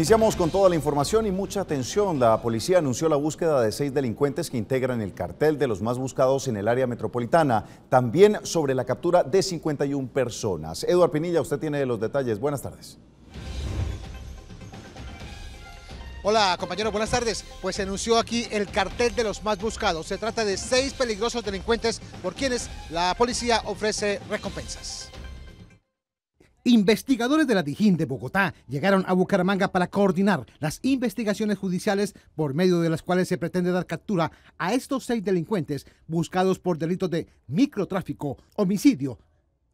Iniciamos con toda la información y mucha atención. La policía anunció la búsqueda de seis delincuentes que integran el cartel de los más buscados en el área metropolitana. También sobre la captura de 51 personas. Eduard Pinilla, usted tiene los detalles. Buenas tardes. Hola compañero, buenas tardes. Pues se anunció aquí el cartel de los más buscados. Se trata de seis peligrosos delincuentes por quienes la policía ofrece recompensas. Investigadores de la Dijín de Bogotá llegaron a Bucaramanga para coordinar las investigaciones judiciales por medio de las cuales se pretende dar captura a estos seis delincuentes buscados por delitos de microtráfico, homicidio,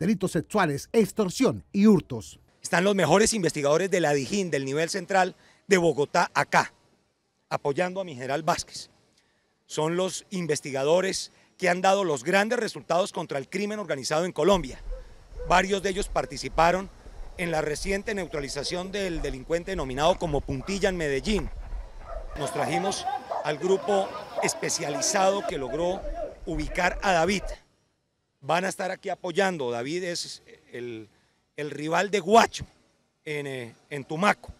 delitos sexuales, extorsión y hurtos. Están los mejores investigadores de la Dijín del nivel central de Bogotá acá, apoyando a mi general Vázquez. Son los investigadores que han dado los grandes resultados contra el crimen organizado en Colombia. Varios de ellos participaron en la reciente neutralización del delincuente denominado como Puntilla en Medellín. Nos trajimos al grupo especializado que logró ubicar a David. Van a estar aquí apoyando. David es el, rival de Guacho en, eh, en Tumaco.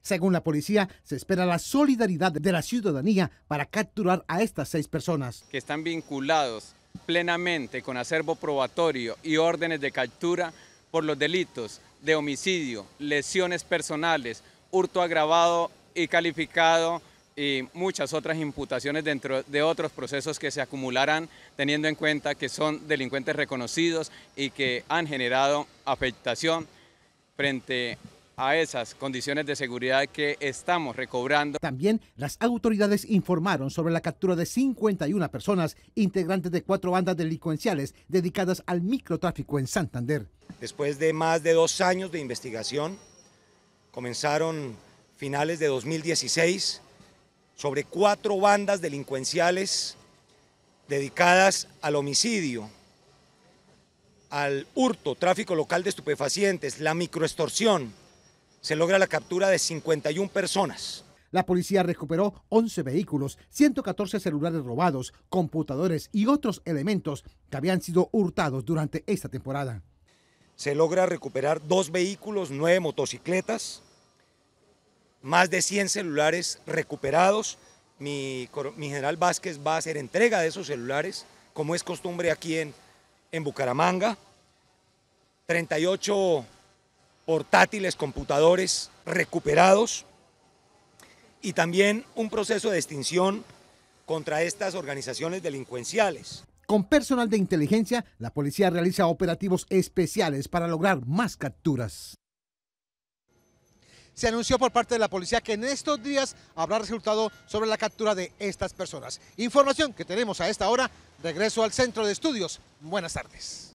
Según la policía, se espera la solidaridad de la ciudadanía para capturar a estas seis personas. Que están vinculados plenamente con acervo probatorio y órdenes de captura por los delitos de homicidio, lesiones personales, hurto agravado y calificado y muchas otras imputaciones dentro de otros procesos que se acumularán teniendo en cuenta que son delincuentes reconocidos y que han generado afectación frente a a esas condiciones de seguridad que estamos recobrando. También las autoridades informaron sobre la captura de 51 personas, integrantes de cuatro bandas delincuenciales dedicadas al microtráfico en Santander. Después de más de dos años de investigación, comenzaron finales de 2016 sobre cuatro bandas delincuenciales dedicadas al homicidio, al hurto, tráfico local de estupefacientes, la microextorsión, se logra la captura de 51 personas. La policía recuperó 11 vehículos, 114 celulares robados, computadores y otros elementos que habían sido hurtados durante esta temporada. Se logra recuperar dos vehículos, nueve motocicletas, más de 100 celulares recuperados. Mi, general Vázquez va a hacer entrega de esos celulares, como es costumbre aquí en, en Bucaramanga. 38 portátiles, computadores recuperados y también un proceso de extinción contra estas organizaciones delincuenciales. Con personal de inteligencia, la policía realiza operativos especiales para lograr más capturas. Se anunció por parte de la policía que en estos días habrá resultado sobre la captura de estas personas. Información que tenemos a esta hora. Regreso al centro de estudios. Buenas tardes.